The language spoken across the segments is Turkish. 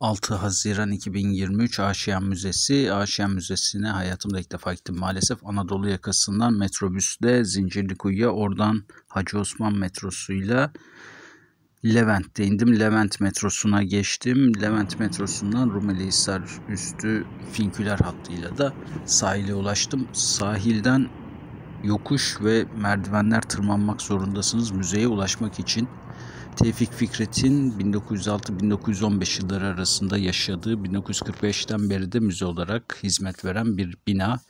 6 Haziran 2023 Aşiyan Müzesi. Aşiyan Müzesi'ne hayatımda ilk defa gittim maalesef. Anadolu yakasından metrobüsle Zincirlikuyu'ya oradan Hacı Osman metrosuyla Levent'te indim. Levent metrosuna geçtim. Levent metrosundan Rumelihisar üstü Finküler hattıyla da sahile ulaştım. Sahilden yokuş ve merdivenler tırmanmak zorundasınız müzeye ulaşmak için. Tevfik Fikret'in 1906-1915 yılları arasında yaşadığı 1945'ten beri de müze olarak hizmet veren bir bina.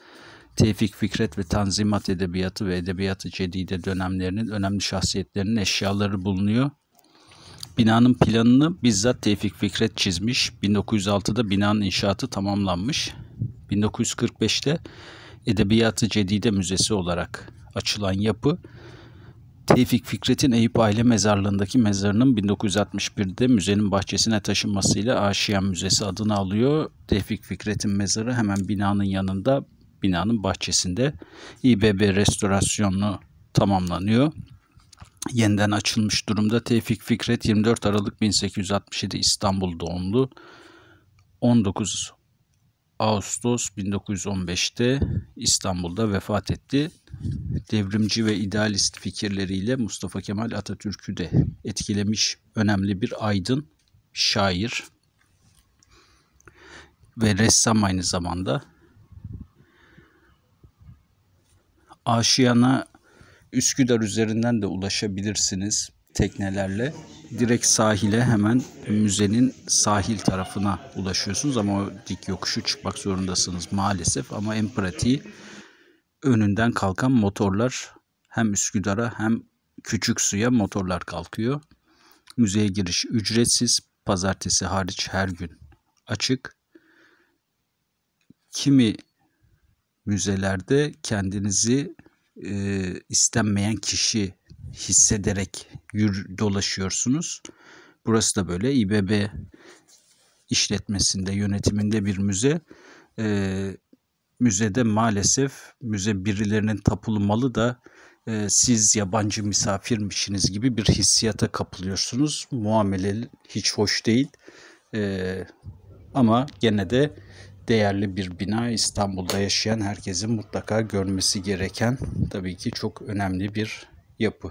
Tevfik Fikret ve Tanzimat Edebiyatı ve Edebiyatı Cedide dönemlerinin önemli şahsiyetlerinin eşyaları bulunuyor. Binanın planını bizzat Tevfik Fikret çizmiş. 1906'da binanın inşaatı tamamlanmış. 1945'te Edebiyatı Cedide Müzesi olarak açılan yapı Tevfik Fikret'in Eyüp Aile Mezarlığı'ndaki mezarının 1961'de müzenin bahçesine taşınmasıyla Aşiyan Müzesi adını alıyor. Tevfik Fikret'in mezarı hemen binanın yanında, binanın bahçesinde İBB restorasyonu tamamlanıyor. Yeniden açılmış durumda Tevfik Fikret 24 Aralık 1867 İstanbul doğumlu. 19 Ağustos 1915'te İstanbul'da vefat etti. Devrimci ve idealist fikirleriyle Mustafa Kemal Atatürk'ü de etkilemiş önemli bir aydın, şair ve ressam aynı zamanda. Aşiyan'a Üsküdar üzerinden de ulaşabilirsiniz teknelerle direkt sahile hemen müzenin sahil tarafına ulaşıyorsunuz ama o dik yokuşu çıkmak zorundasınız maalesef ama en pratiği önünden kalkan motorlar hem Üsküdar'a hem küçük suya motorlar kalkıyor. Müzeye giriş ücretsiz, pazartesi hariç her gün açık. Kimi müzelerde kendinizi e, istenmeyen kişi hissederek yür dolaşıyorsunuz. Burası da böyle İBB işletmesinde, yönetiminde bir müze. Ee, müzede maalesef müze birilerinin tapulu malı da e, siz yabancı misafirmişsiniz gibi bir hissiyata kapılıyorsunuz. Muamele hiç hoş değil. Ee, ama gene de değerli bir bina. İstanbul'da yaşayan herkesin mutlaka görmesi gereken tabii ki çok önemli bir yapı.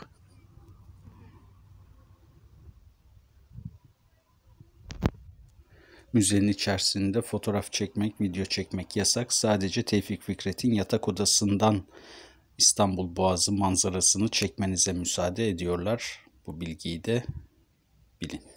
Müzenin içerisinde fotoğraf çekmek, video çekmek yasak. Sadece Tevfik Fikret'in yatak odasından İstanbul Boğazı manzarasını çekmenize müsaade ediyorlar. Bu bilgiyi de bilin.